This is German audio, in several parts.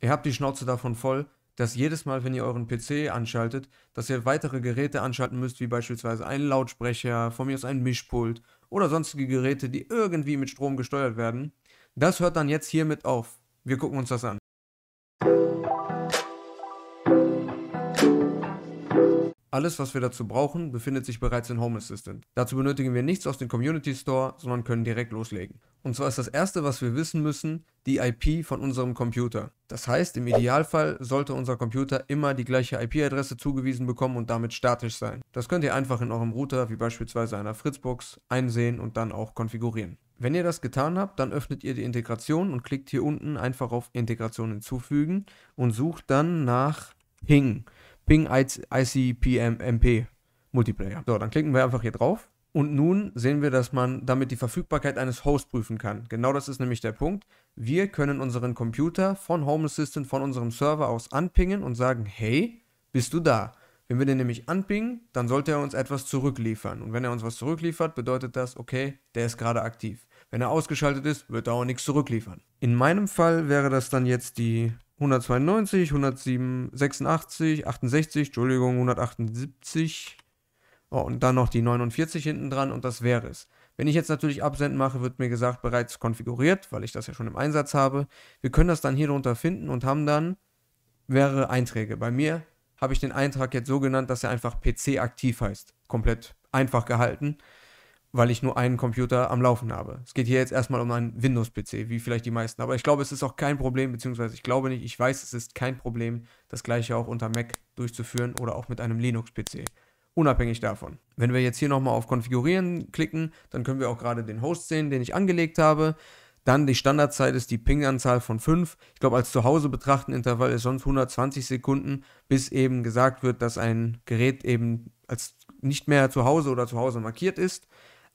Ihr habt die Schnauze davon voll, dass jedes Mal, wenn ihr euren PC anschaltet, dass ihr weitere Geräte anschalten müsst, wie beispielsweise einen Lautsprecher, von mir aus ein Mischpult oder sonstige Geräte, die irgendwie mit Strom gesteuert werden. Das hört dann jetzt hiermit auf. Wir gucken uns das an. Alles, was wir dazu brauchen, befindet sich bereits in Home Assistant. Dazu benötigen wir nichts aus dem Community Store, sondern können direkt loslegen. Und zwar ist das erste, was wir wissen müssen, die IP von unserem Computer. Das heißt, im Idealfall sollte unser Computer immer die gleiche IP-Adresse zugewiesen bekommen und damit statisch sein. Das könnt ihr einfach in eurem Router, wie beispielsweise einer Fritzbox, einsehen und dann auch konfigurieren. Wenn ihr das getan habt, dann öffnet ihr die Integration und klickt hier unten einfach auf Integration hinzufügen und sucht dann nach Hing. Ping ICPMP Multiplayer. So, dann klicken wir einfach hier drauf. Und nun sehen wir, dass man damit die Verfügbarkeit eines Hosts prüfen kann. Genau das ist nämlich der Punkt. Wir können unseren Computer von Home Assistant, von unserem Server aus anpingen und sagen, hey, bist du da? Wenn wir den nämlich anpingen, dann sollte er uns etwas zurückliefern. Und wenn er uns was zurückliefert, bedeutet das, okay, der ist gerade aktiv. Wenn er ausgeschaltet ist, wird er auch nichts zurückliefern. In meinem Fall wäre das dann jetzt die 192, 186, 86, 68, Entschuldigung, 178. Oh, und dann noch die 49 hinten dran und das wäre es. Wenn ich jetzt natürlich Absenden mache, wird mir gesagt, bereits konfiguriert, weil ich das ja schon im Einsatz habe. Wir können das dann hier drunter finden und haben dann mehrere Einträge. Bei mir habe ich den Eintrag jetzt so genannt, dass er einfach PC aktiv heißt. Komplett einfach gehalten weil ich nur einen Computer am Laufen habe. Es geht hier jetzt erstmal um einen Windows-PC, wie vielleicht die meisten. Aber ich glaube, es ist auch kein Problem, beziehungsweise ich glaube nicht, ich weiß, es ist kein Problem, das gleiche auch unter Mac durchzuführen oder auch mit einem Linux-PC. Unabhängig davon. Wenn wir jetzt hier nochmal auf Konfigurieren klicken, dann können wir auch gerade den Host sehen, den ich angelegt habe. Dann die Standardzeit ist die Ping-Anzahl von 5. Ich glaube, als Zuhause betrachten Intervall ist sonst 120 Sekunden, bis eben gesagt wird, dass ein Gerät eben als nicht mehr zu Hause oder zu Hause markiert ist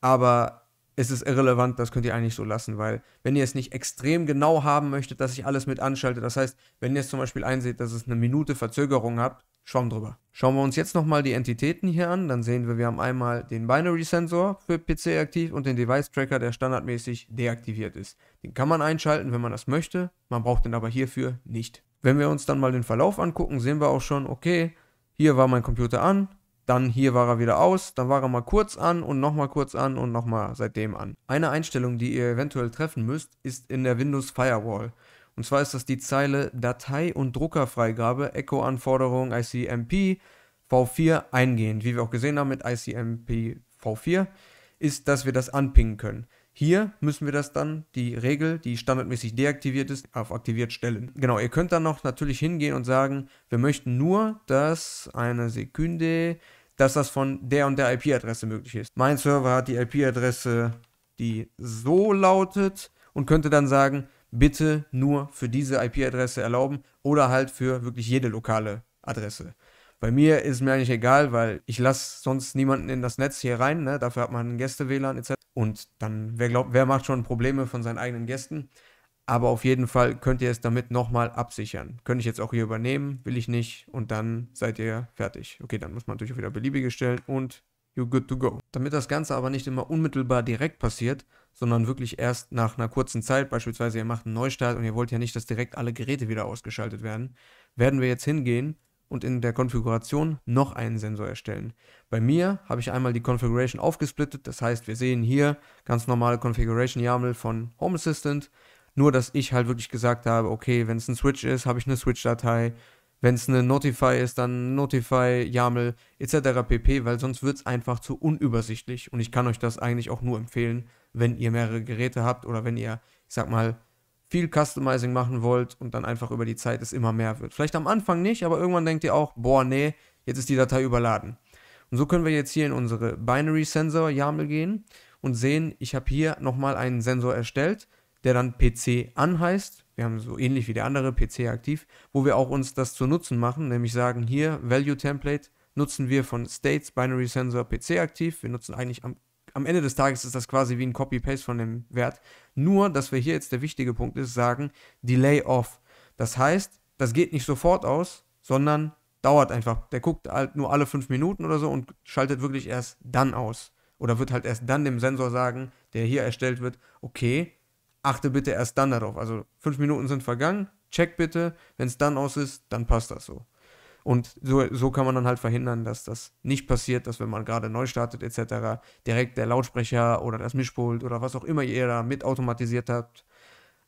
aber es ist irrelevant, das könnt ihr eigentlich so lassen, weil wenn ihr es nicht extrem genau haben möchtet, dass ich alles mit anschalte, das heißt, wenn ihr es zum Beispiel einseht, dass es eine Minute Verzögerung habt, schauen drüber. Schauen wir uns jetzt nochmal die Entitäten hier an, dann sehen wir, wir haben einmal den Binary-Sensor für PC aktiv und den Device-Tracker, der standardmäßig deaktiviert ist. Den kann man einschalten, wenn man das möchte, man braucht den aber hierfür nicht. Wenn wir uns dann mal den Verlauf angucken, sehen wir auch schon, okay, hier war mein Computer an, dann hier war er wieder aus, dann war er mal kurz an und nochmal kurz an und nochmal seitdem an. Eine Einstellung, die ihr eventuell treffen müsst, ist in der Windows Firewall. Und zwar ist das die Zeile Datei- und Druckerfreigabe, Echo-Anforderung ICMP V4 eingehend. Wie wir auch gesehen haben mit ICMP V4, ist, dass wir das anpingen können. Hier müssen wir das dann, die Regel, die standardmäßig deaktiviert ist, auf aktiviert stellen. Genau, ihr könnt dann noch natürlich hingehen und sagen, wir möchten nur, dass eine Sekunde, dass das von der und der IP-Adresse möglich ist. Mein Server hat die IP-Adresse, die so lautet und könnte dann sagen, bitte nur für diese IP-Adresse erlauben oder halt für wirklich jede lokale Adresse. Bei mir ist mir eigentlich egal, weil ich lasse sonst niemanden in das Netz hier rein. Ne? Dafür hat man Gäste-WLAN etc. Und dann, wer glaubt, wer macht schon Probleme von seinen eigenen Gästen? Aber auf jeden Fall könnt ihr es damit nochmal absichern. Könnte ich jetzt auch hier übernehmen, will ich nicht. Und dann seid ihr fertig. Okay, dann muss man natürlich auch wieder beliebige stellen und you're good to go. Damit das Ganze aber nicht immer unmittelbar direkt passiert, sondern wirklich erst nach einer kurzen Zeit, beispielsweise ihr macht einen Neustart und ihr wollt ja nicht, dass direkt alle Geräte wieder ausgeschaltet werden, werden wir jetzt hingehen und in der Konfiguration noch einen Sensor erstellen. Bei mir habe ich einmal die Configuration aufgesplittet, das heißt, wir sehen hier ganz normale Configuration YAML von Home Assistant, nur dass ich halt wirklich gesagt habe, okay, wenn es ein Switch ist, habe ich eine Switch-Datei, wenn es eine Notify ist, dann Notify, YAML etc. pp, weil sonst wird es einfach zu unübersichtlich und ich kann euch das eigentlich auch nur empfehlen, wenn ihr mehrere Geräte habt oder wenn ihr, ich sag mal, viel Customizing machen wollt und dann einfach über die Zeit es immer mehr wird. Vielleicht am Anfang nicht, aber irgendwann denkt ihr auch, boah, nee, jetzt ist die Datei überladen. Und so können wir jetzt hier in unsere Binary Sensor YAML gehen und sehen, ich habe hier nochmal einen Sensor erstellt, der dann PC anheißt. Wir haben so ähnlich wie der andere PC aktiv, wo wir auch uns das zu Nutzen machen, nämlich sagen, hier Value Template nutzen wir von States Binary Sensor PC aktiv. Wir nutzen eigentlich am am Ende des Tages ist das quasi wie ein Copy-Paste von dem Wert. Nur, dass wir hier jetzt der wichtige Punkt ist, sagen Delay Off. Das heißt, das geht nicht sofort aus, sondern dauert einfach. Der guckt halt nur alle fünf Minuten oder so und schaltet wirklich erst dann aus. Oder wird halt erst dann dem Sensor sagen, der hier erstellt wird, okay, achte bitte erst dann darauf. Also fünf Minuten sind vergangen, check bitte, wenn es dann aus ist, dann passt das so. Und so, so kann man dann halt verhindern, dass das nicht passiert, dass wenn man gerade neu startet etc., direkt der Lautsprecher oder das Mischpult oder was auch immer ihr da mit automatisiert habt,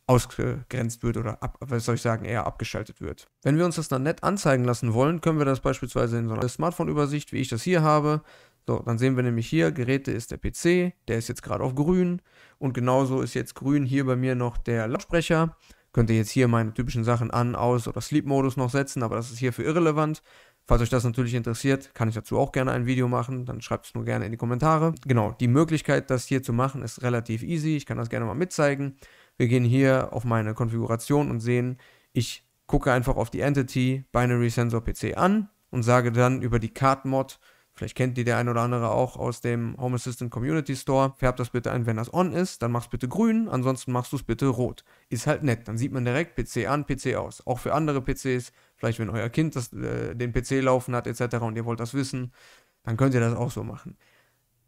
ausgegrenzt wird oder ab, was soll ich sagen, eher abgeschaltet wird. Wenn wir uns das dann nett anzeigen lassen wollen, können wir das beispielsweise in so einer Smartphone-Übersicht, wie ich das hier habe. So, dann sehen wir nämlich hier, Geräte ist der PC, der ist jetzt gerade auf grün und genauso ist jetzt grün hier bei mir noch der Lautsprecher Könnt ihr jetzt hier meine typischen Sachen an, aus oder Sleep-Modus noch setzen, aber das ist hier für irrelevant. Falls euch das natürlich interessiert, kann ich dazu auch gerne ein Video machen. Dann schreibt es nur gerne in die Kommentare. Genau, die Möglichkeit, das hier zu machen, ist relativ easy. Ich kann das gerne mal mitzeigen. Wir gehen hier auf meine Konfiguration und sehen, ich gucke einfach auf die Entity Binary Sensor PC an und sage dann über die Card Mod Vielleicht kennt die der ein oder andere auch aus dem Home Assistant Community Store. Färbt das bitte ein, wenn das on ist. Dann mach's bitte grün, ansonsten machst du es bitte rot. Ist halt nett. Dann sieht man direkt PC an, PC aus. Auch für andere PCs. Vielleicht, wenn euer Kind das, äh, den PC laufen hat, etc. und ihr wollt das wissen, dann könnt ihr das auch so machen.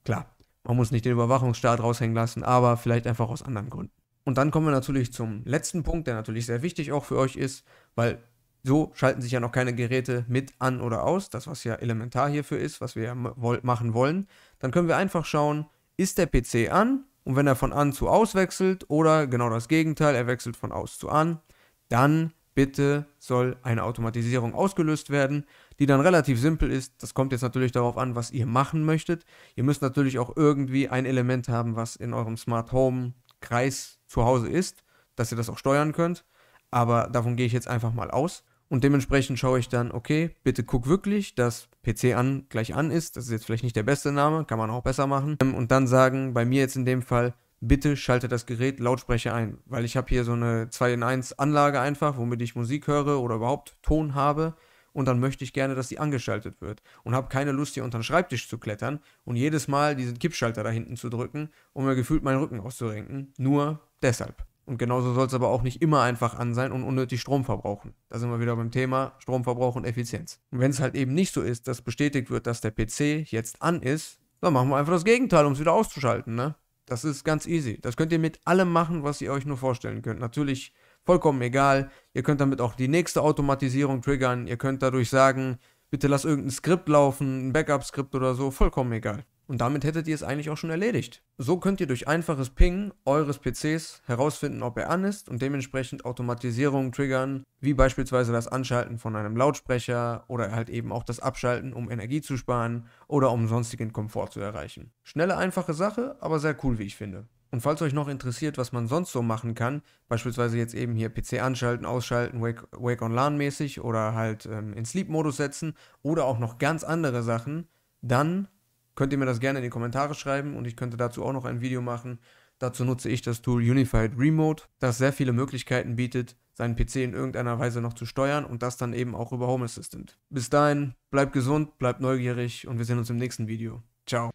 Klar, man muss nicht den Überwachungsstaat raushängen lassen, aber vielleicht einfach aus anderen Gründen. Und dann kommen wir natürlich zum letzten Punkt, der natürlich sehr wichtig auch für euch ist, weil so schalten sich ja noch keine Geräte mit an oder aus, das was ja elementar hierfür ist, was wir ja machen wollen. Dann können wir einfach schauen, ist der PC an und wenn er von an zu aus wechselt oder genau das Gegenteil, er wechselt von aus zu an, dann bitte soll eine Automatisierung ausgelöst werden, die dann relativ simpel ist. Das kommt jetzt natürlich darauf an, was ihr machen möchtet. Ihr müsst natürlich auch irgendwie ein Element haben, was in eurem Smart Home Kreis zu Hause ist, dass ihr das auch steuern könnt. Aber davon gehe ich jetzt einfach mal aus. Und dementsprechend schaue ich dann, okay, bitte guck wirklich, dass PC an gleich an ist. Das ist jetzt vielleicht nicht der beste Name, kann man auch besser machen. Ähm, und dann sagen, bei mir jetzt in dem Fall, bitte schalte das Gerät Lautsprecher ein, weil ich habe hier so eine 2 in 1 Anlage einfach, womit ich Musik höre oder überhaupt Ton habe und dann möchte ich gerne, dass die angeschaltet wird und habe keine Lust hier unter den Schreibtisch zu klettern und jedes Mal diesen Kippschalter da hinten zu drücken, um mir gefühlt meinen Rücken auszurenken, nur deshalb. Und genauso soll es aber auch nicht immer einfach an sein und unnötig Strom verbrauchen. Da sind wir wieder beim Thema Stromverbrauch und Effizienz. Und wenn es halt eben nicht so ist, dass bestätigt wird, dass der PC jetzt an ist, dann machen wir einfach das Gegenteil, um es wieder auszuschalten. Ne? Das ist ganz easy. Das könnt ihr mit allem machen, was ihr euch nur vorstellen könnt. Natürlich vollkommen egal. Ihr könnt damit auch die nächste Automatisierung triggern. Ihr könnt dadurch sagen, Bitte lass irgendein Skript laufen, ein Backup-Skript oder so, vollkommen egal. Und damit hättet ihr es eigentlich auch schon erledigt. So könnt ihr durch einfaches Ping eures PCs herausfinden, ob er an ist und dementsprechend Automatisierungen triggern, wie beispielsweise das Anschalten von einem Lautsprecher oder halt eben auch das Abschalten, um Energie zu sparen oder um sonstigen Komfort zu erreichen. Schnelle, einfache Sache, aber sehr cool, wie ich finde. Und falls euch noch interessiert, was man sonst so machen kann, beispielsweise jetzt eben hier PC anschalten, ausschalten, Wake, Wake on LAN mäßig oder halt ähm, in Sleep-Modus setzen oder auch noch ganz andere Sachen, dann könnt ihr mir das gerne in die Kommentare schreiben und ich könnte dazu auch noch ein Video machen. Dazu nutze ich das Tool Unified Remote, das sehr viele Möglichkeiten bietet, seinen PC in irgendeiner Weise noch zu steuern und das dann eben auch über Home Assistant. Bis dahin, bleibt gesund, bleibt neugierig und wir sehen uns im nächsten Video. Ciao.